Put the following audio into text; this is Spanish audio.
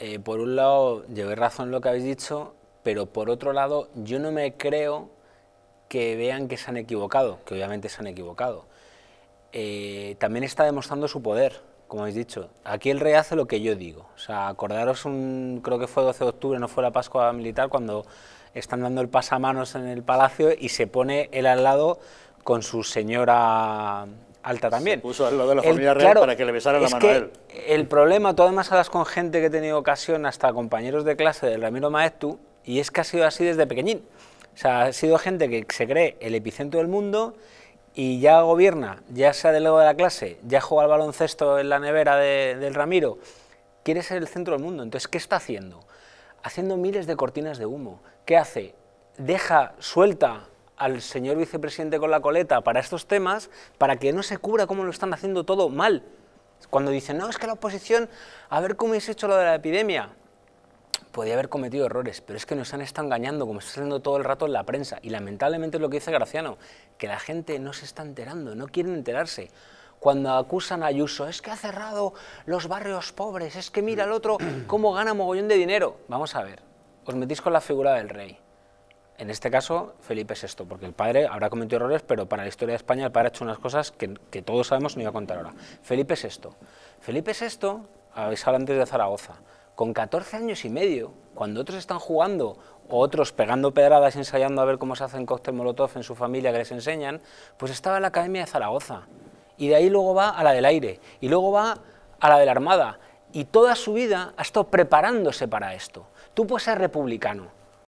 Eh, por un lado, llevé razón lo que habéis dicho, pero por otro lado, yo no me creo que vean que se han equivocado, que obviamente se han equivocado. Eh, también está demostrando su poder, como habéis dicho. Aquí el rey hace lo que yo digo. O sea, acordaros, un, creo que fue 12 de octubre, no fue la Pascua Militar, cuando están dando el pasamanos en el palacio y se pone él al lado con su señora alta también. puso de la familia real para que le besaran la mano a él. El problema, tú además hablas con gente que he tenido ocasión, hasta compañeros de clase del Ramiro Maestu, y es que ha sido así desde pequeñín. O sea, ha sido gente que se cree el epicentro del mundo y ya gobierna, ya sea luego de la clase, ya juega al baloncesto en la nevera del Ramiro, quiere ser el centro del mundo. Entonces, ¿qué está haciendo? Haciendo miles de cortinas de humo. ¿Qué hace? Deja suelta al señor vicepresidente con la coleta para estos temas, para que no se cubra cómo lo están haciendo todo mal. Cuando dicen, no, es que la oposición, a ver cómo es hecho lo de la epidemia. Podía haber cometido errores, pero es que nos han estado engañando, como está haciendo todo el rato en la prensa. Y lamentablemente es lo que dice Graciano, que la gente no se está enterando, no quieren enterarse cuando acusan a Ayuso, es que ha cerrado los barrios pobres, es que mira al otro cómo gana mogollón de dinero. Vamos a ver, os metís con la figura del rey. En este caso, Felipe es VI, porque el padre habrá cometido errores, pero para la historia de España el padre ha hecho unas cosas que, todos sabemos, no iba a contar ahora. Felipe es esto. Felipe es esto. habéis hablado antes de Zaragoza, con 14 años y medio, cuando otros están jugando o otros pegando pedradas, y ensayando a ver cómo se hacen cóctel molotov en su familia que les enseñan, pues estaba en la Academia de Zaragoza. Y de ahí luego va a la del aire, y luego va a la de la Armada. Y toda su vida ha estado preparándose para esto. Tú puedes ser republicano,